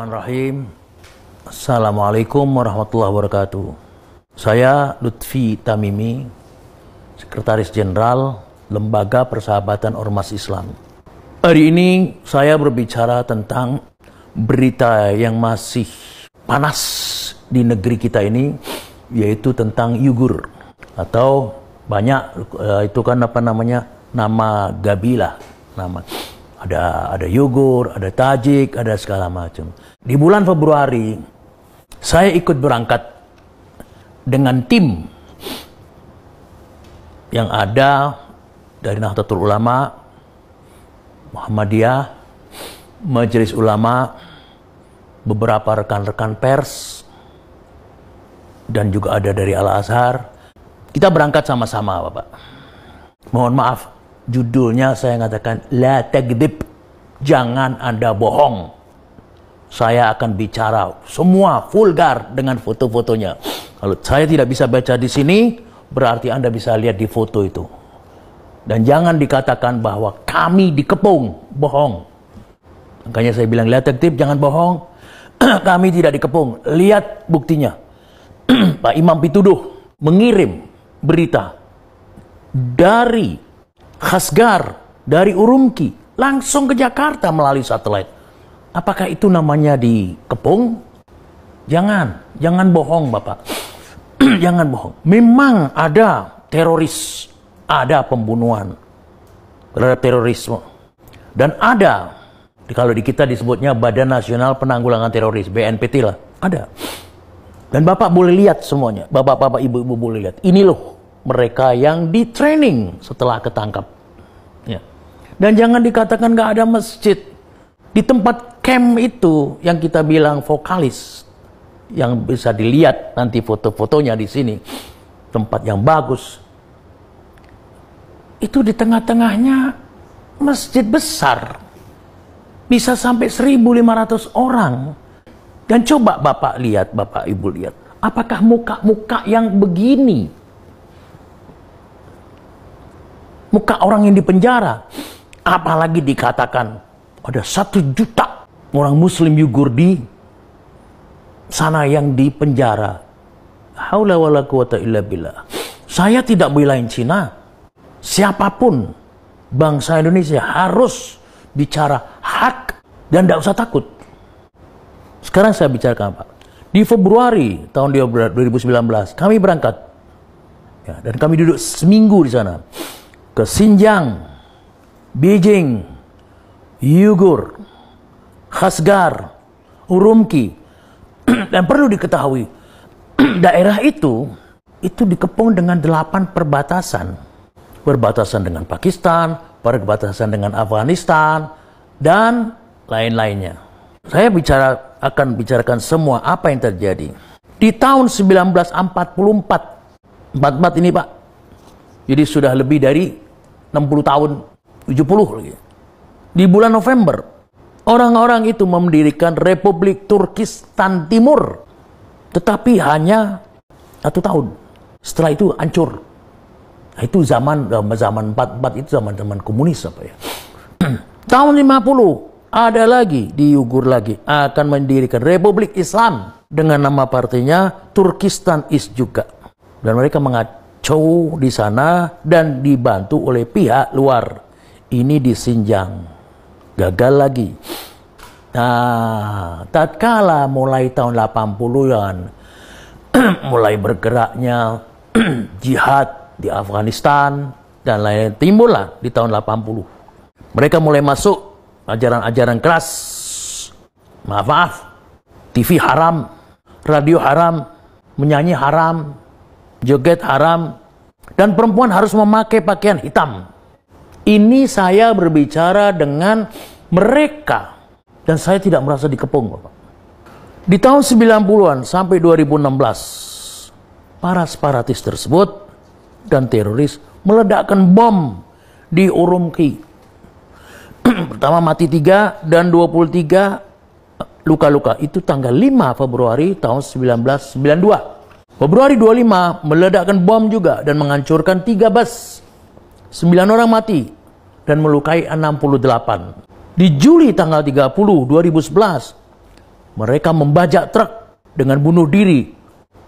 Bismillahirrahmanirrahim. Assalamualaikum warahmatullahi wabarakatuh. Saya Lutfi Tamimi, Sekretaris Jenderal Lembaga Persahabatan Ormas Islam. Hari ini saya berbicara tentang berita yang masih panas di negeri kita ini, yaitu tentang Yugur atau banyak eh, itu kan apa namanya nama Gabila nama ada ada yogur, ada tajik, ada segala macam. Di bulan Februari saya ikut berangkat dengan tim yang ada dari Nahdlatul Ulama, Muhammadiyah, Majelis Ulama, beberapa rekan-rekan pers, dan juga ada dari Al-Azhar. Kita berangkat sama-sama, Bapak. Mohon maaf, Judulnya saya mengatakan la tagdib. Jangan Anda bohong. Saya akan bicara semua vulgar dengan foto-fotonya. Kalau saya tidak bisa baca di sini, berarti Anda bisa lihat di foto itu. Dan jangan dikatakan bahwa kami dikepung, bohong. Makanya saya bilang lihat tip jangan bohong. Kami tidak dikepung. Lihat buktinya. Pak Imam Pituduh mengirim berita dari Khasgar dari Urumqi langsung ke Jakarta melalui satelit. Apakah itu namanya di kepung? Jangan, jangan bohong Bapak. jangan bohong. Memang ada teroris, ada pembunuhan terhadap terorisme. Dan ada, kalau di kita disebutnya Badan Nasional Penanggulangan Teroris, BNPT lah, ada. Dan Bapak boleh lihat semuanya, Bapak-Bapak, Ibu-Ibu boleh lihat. Ini loh mereka yang di training setelah ketangkap. Ya. Dan jangan dikatakan gak ada masjid. Di tempat camp itu yang kita bilang vokalis, yang bisa dilihat nanti foto-fotonya di sini, tempat yang bagus. Itu di tengah-tengahnya masjid besar, bisa sampai 1.500 orang. Dan coba Bapak lihat, Bapak Ibu lihat, apakah muka-muka yang begini muka orang yang dipenjara. Apalagi dikatakan ada satu juta orang Muslim yugur di sana yang dipenjara. penjara. Saya tidak belain Cina. Siapapun bangsa Indonesia harus bicara hak dan tidak usah takut. Sekarang saya bicarakan apa? Di Februari tahun 2019 kami berangkat ya, dan kami duduk seminggu di sana ke Xinjiang, Beijing, Yugur, Khasgar, Urumqi. Dan perlu diketahui, daerah itu itu dikepung dengan delapan perbatasan. Perbatasan dengan Pakistan, perbatasan dengan Afghanistan, dan lain-lainnya. Saya bicara akan bicarakan semua apa yang terjadi. Di tahun 1944, 44 ini Pak, jadi sudah lebih dari 60 tahun, 70 lagi. Di bulan November, orang-orang itu mendirikan Republik Turkistan Timur. Tetapi hanya satu tahun. Setelah itu hancur. Nah, itu zaman zaman 44 itu zaman zaman komunis apa ya. Tahun 50 ada lagi diugur lagi akan mendirikan Republik Islam dengan nama partainya Turkistan Is juga. Dan mereka mengat kacau di sana dan dibantu oleh pihak luar. Ini disinjang. Gagal lagi. Nah, tatkala mulai tahun 80-an mulai bergeraknya jihad di Afghanistan dan lain-lain timbullah di tahun 80. Mereka mulai masuk ajaran-ajaran keras. Maaf, maaf. TV haram, radio haram, menyanyi haram, joget haram, dan perempuan harus memakai pakaian hitam. Ini saya berbicara dengan mereka. Dan saya tidak merasa dikepung, Bapak. Di tahun 90-an sampai 2016, para separatis tersebut dan teroris meledakkan bom di Urumqi. Pertama mati tiga dan 23 luka-luka. Itu tanggal 5 Februari tahun 1992. Februari 25 meledakkan bom juga dan menghancurkan 3 bus. 9 orang mati dan melukai 68. Di Juli tanggal 30 2011 mereka membajak truk dengan bunuh diri.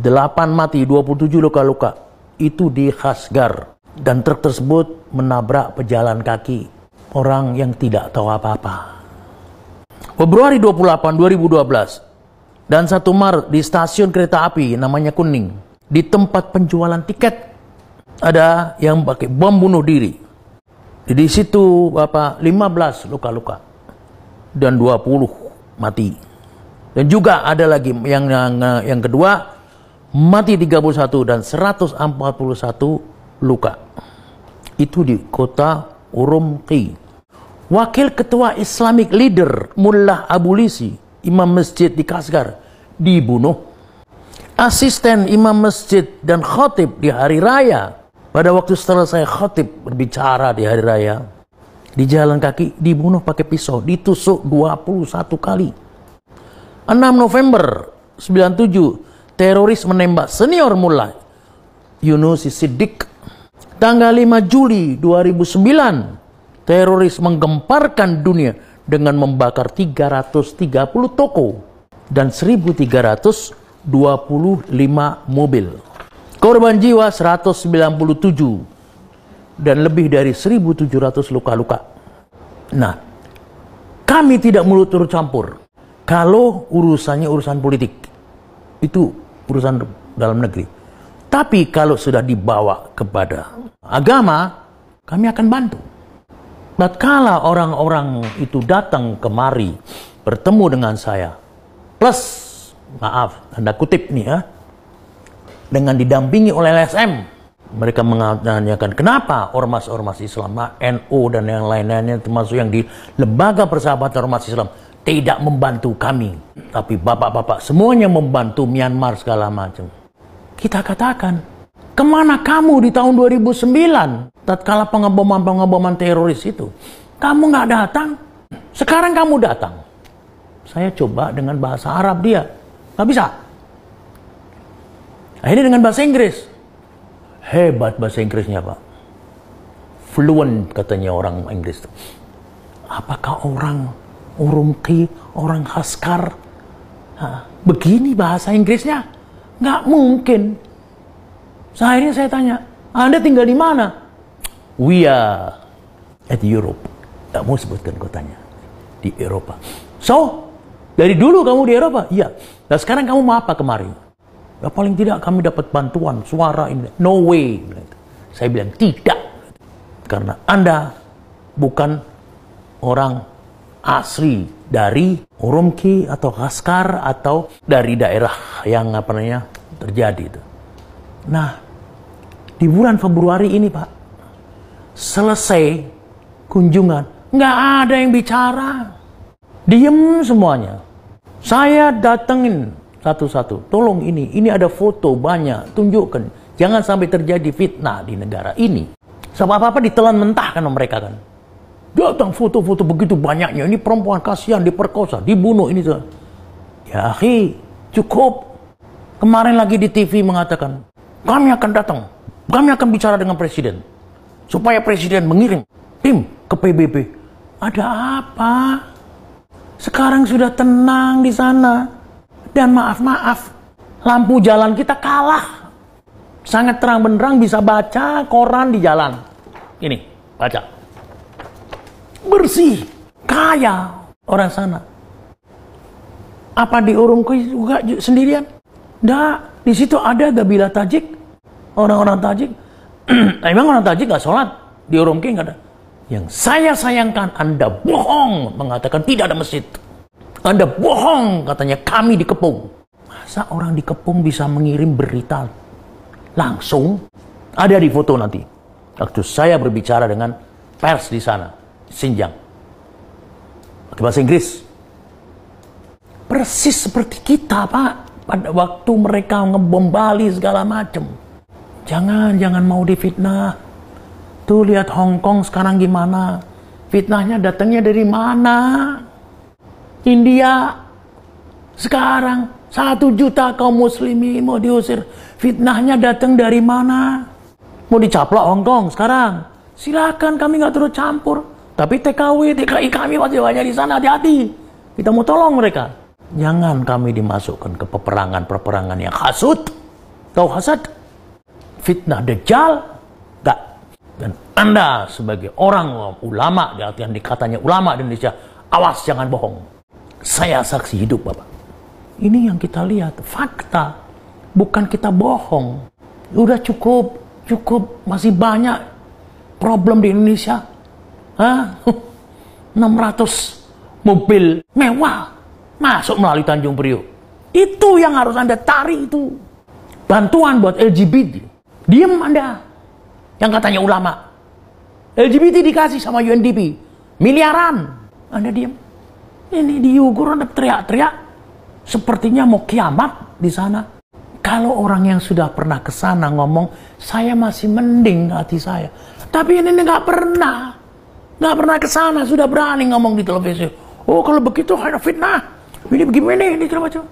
8 mati, 27 luka-luka. Itu di Khasgar dan truk tersebut menabrak pejalan kaki orang yang tidak tahu apa-apa. Februari 28 2012 dan satu Maret di stasiun kereta api namanya Kuning, di tempat penjualan tiket ada yang pakai bom bunuh diri. Di situ Bapak 15 luka-luka dan 20 mati. Dan juga ada lagi yang yang, yang kedua mati 31 dan 141 luka. Itu di kota Urumqi. Wakil Ketua Islamic Leader Mullah Abulisi imam masjid di Kasgar dibunuh. Asisten imam masjid dan khatib di hari raya. Pada waktu setelah saya khatib berbicara di hari raya, di jalan kaki dibunuh pakai pisau, ditusuk 21 kali. 6 November 97, teroris menembak senior mulai Yunus Siddiq. Tanggal 5 Juli 2009, teroris menggemparkan dunia dengan membakar 330 toko dan 1325 mobil. Korban jiwa 197 dan lebih dari 1700 luka-luka. Nah, kami tidak mulut turut campur kalau urusannya urusan politik. Itu urusan dalam negeri. Tapi kalau sudah dibawa kepada agama, kami akan bantu tatkala orang-orang itu datang kemari bertemu dengan saya plus maaf anda kutip nih ya dengan didampingi oleh LSM mereka menanyakan kenapa ormas-ormas Islam NU nah, dan yang lain-lainnya termasuk yang di lembaga persahabatan ormas Islam tidak membantu kami tapi bapak-bapak semuanya membantu Myanmar segala macam kita katakan kemana kamu di tahun 2009 tatkala pengeboman-pengeboman teroris itu, kamu nggak datang. Sekarang kamu datang. Saya coba dengan bahasa Arab dia. Nggak bisa. Akhirnya dengan bahasa Inggris. Hebat bahasa Inggrisnya, Pak. Fluent katanya orang Inggris. Apakah orang Urumqi, orang Haskar, ha, begini bahasa Inggrisnya? Nggak mungkin. Akhirnya saya tanya, Anda tinggal di mana? we are at Europe. Kamu sebutkan kotanya. Di Eropa. So, dari dulu kamu di Eropa? Iya. Nah sekarang kamu mau apa kemarin? Ya paling tidak kami dapat bantuan suara ini. No way. Saya bilang tidak. Karena Anda bukan orang asli dari Urumqi atau Kaskar atau dari daerah yang apa namanya terjadi itu. Nah, di bulan Februari ini Pak, selesai kunjungan, nggak ada yang bicara. Diem semuanya. Saya datengin satu-satu. Tolong ini, ini ada foto banyak, tunjukkan. Jangan sampai terjadi fitnah di negara ini. Sama apa-apa ditelan mentah kan mereka kan. Datang foto-foto begitu banyaknya. Ini perempuan kasihan diperkosa, dibunuh ini. Tuh. Ya akhi, cukup. Kemarin lagi di TV mengatakan, kami akan datang. Kami akan bicara dengan presiden supaya presiden mengirim tim ke PBB. Ada apa? Sekarang sudah tenang di sana. Dan maaf-maaf, lampu jalan kita kalah. Sangat terang benderang bisa baca koran di jalan. Ini, baca. Bersih, kaya orang sana. Apa di Urumqi juga sendirian? Nggak, di situ ada gabila tajik, orang-orang tajik nah, emang orang tajik gak sholat di Urumqi nggak ada. Yang saya sayangkan Anda bohong mengatakan tidak ada masjid. Anda bohong katanya kami dikepung. Masa orang dikepung bisa mengirim berita langsung? Ada di foto nanti. Waktu saya berbicara dengan pers di sana, Sinjang. Pakai bahasa Inggris. Persis seperti kita, Pak. Pada waktu mereka ngebom Bali segala macam. Jangan, jangan mau difitnah. Tuh lihat Hong Kong sekarang gimana. Fitnahnya datangnya dari mana? India. Sekarang satu juta kaum muslimi mau diusir. Fitnahnya datang dari mana? Mau dicaplok Hong Kong sekarang. Silakan kami nggak terus campur. Tapi TKW, TKI kami masih banyak di sana. Hati-hati. Kita mau tolong mereka. Jangan kami dimasukkan ke peperangan-peperangan yang hasut. Kau hasad? fitnah dajjal? Enggak. Dan Anda sebagai orang ulama, yang dikatanya ulama di Indonesia, awas jangan bohong. Saya saksi hidup, Bapak. Ini yang kita lihat, fakta. Bukan kita bohong. Udah cukup, cukup. Masih banyak problem di Indonesia. Hah? 600 mobil mewah masuk melalui Tanjung Priok. Itu yang harus Anda tarik itu. Bantuan buat LGBT Diam Anda. Yang katanya ulama. LGBT dikasih sama UNDP. Miliaran. Anda diam. Ini diukur Anda teriak-teriak. Sepertinya mau kiamat di sana. Kalau orang yang sudah pernah ke sana ngomong, saya masih mending hati saya. Tapi ini nggak pernah. Nggak pernah ke sana, sudah berani ngomong di televisi. Oh kalau begitu hanya fitnah. Ini begini, ini segala macam.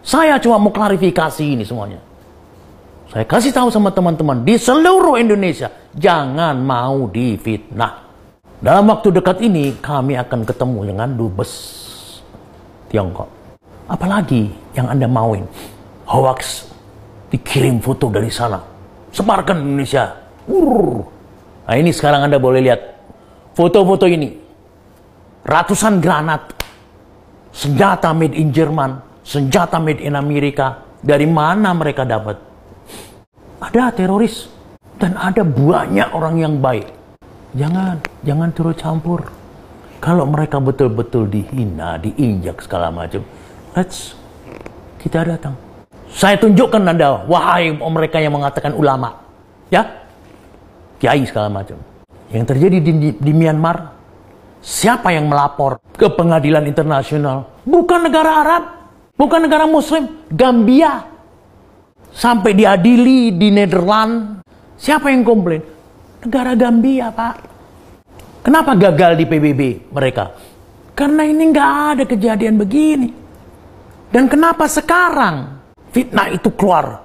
Saya cuma mau klarifikasi ini semuanya. Saya kasih tahu sama teman-teman di seluruh Indonesia, jangan mau difitnah. Dalam waktu dekat ini kami akan ketemu dengan dubes Tiongkok. Apalagi yang Anda mauin? Hoax dikirim foto dari sana. Sebarkan Indonesia. Urr. Nah ini sekarang Anda boleh lihat foto-foto ini. Ratusan granat, senjata made in Jerman, senjata made in Amerika. Dari mana mereka dapat? Ada teroris dan ada banyak orang yang baik. Jangan, jangan turut campur. Kalau mereka betul-betul dihina, diinjak segala macam, let's kita datang. Saya tunjukkan Anda, wahai mereka yang mengatakan ulama, ya, kiai segala macam. Yang terjadi di, di, di Myanmar, siapa yang melapor ke pengadilan internasional? Bukan negara Arab, bukan negara Muslim, Gambia sampai diadili di Nederland. Siapa yang komplain? Negara Gambia, Pak. Kenapa gagal di PBB mereka? Karena ini nggak ada kejadian begini. Dan kenapa sekarang fitnah itu keluar?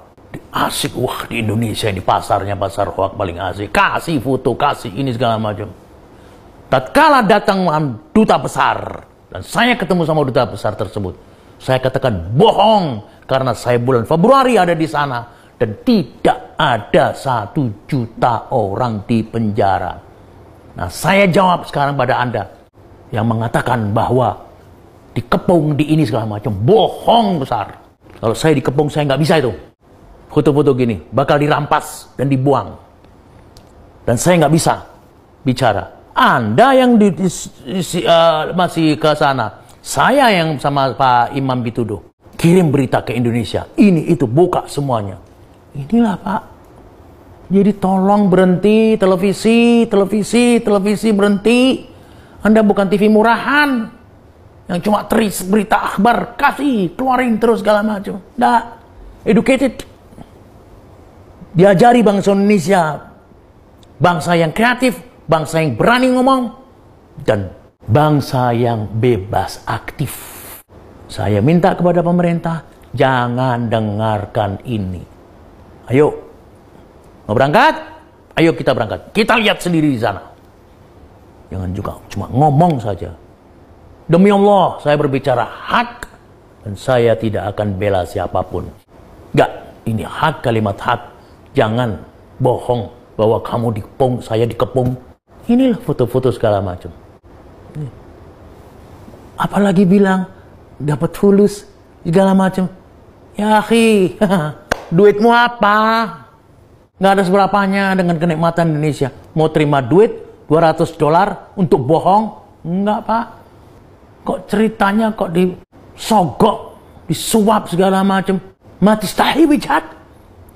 Asik, wah di Indonesia ini pasarnya pasar hoax paling asik. Kasih foto, kasih ini segala macam. Tatkala datang duta besar dan saya ketemu sama duta besar tersebut, saya katakan bohong karena saya bulan Februari ada di sana dan tidak ada satu juta orang di penjara. Nah, saya jawab sekarang pada Anda yang mengatakan bahwa dikepung di ini segala macam, bohong besar. Kalau saya dikepung saya nggak bisa itu. Foto-foto gini, bakal dirampas dan dibuang. Dan saya nggak bisa bicara. Anda yang di, di, di, uh, eh, masih ke sana, saya yang sama Pak Imam Bitudo kirim berita ke Indonesia. Ini itu buka semuanya. Inilah Pak. Jadi tolong berhenti televisi, televisi, televisi berhenti. Anda bukan TV murahan yang cuma teris berita akbar kasih keluarin terus segala macam. Dah educated. Diajari bangsa Indonesia bangsa yang kreatif, bangsa yang berani ngomong dan bangsa yang bebas aktif. Saya minta kepada pemerintah, jangan dengarkan ini. Ayo, mau berangkat? Ayo kita berangkat. Kita lihat sendiri di sana. Jangan juga cuma ngomong saja. Demi Allah, saya berbicara hak dan saya tidak akan bela siapapun. Enggak, ini hak kalimat hak. Jangan bohong bahwa kamu dikepung, saya dikepung. Inilah foto-foto segala macam. Apalagi bilang dapat fulus segala macam ya akhi duitmu apa nggak ada seberapanya dengan kenikmatan Indonesia mau terima duit 200 dolar untuk bohong nggak pak kok ceritanya kok disogok disuap segala macam mati stahi bijak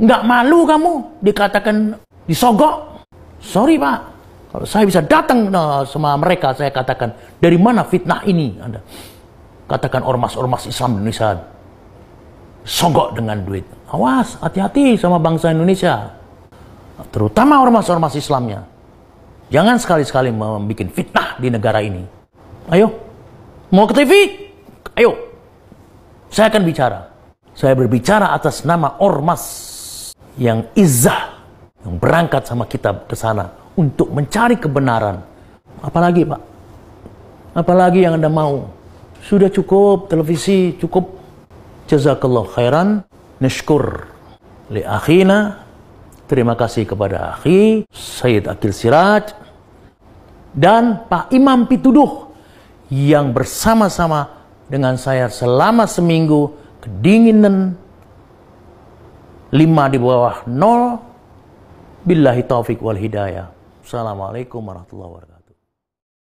nggak malu kamu dikatakan disogok sorry pak kalau saya bisa datang nah, sama mereka saya katakan dari mana fitnah ini anda katakan ormas-ormas Islam Indonesia sogok dengan duit. Awas, hati-hati sama bangsa Indonesia. Terutama ormas-ormas Islamnya. Jangan sekali-sekali membuat fitnah di negara ini. Ayo, mau ke TV? Ayo, saya akan bicara. Saya berbicara atas nama ormas yang izah, yang berangkat sama kita ke sana untuk mencari kebenaran. Apalagi Pak? Apalagi yang Anda mau? sudah cukup televisi, cukup jazakallah khairan, nashkur li akhina, terima kasih kepada akhi Said Akil Siraj dan Pak Imam Pituduh yang bersama-sama dengan saya selama seminggu kedinginan lima di bawah nol billahi taufik wal hidayah. Assalamualaikum warahmatullahi wabarakatuh.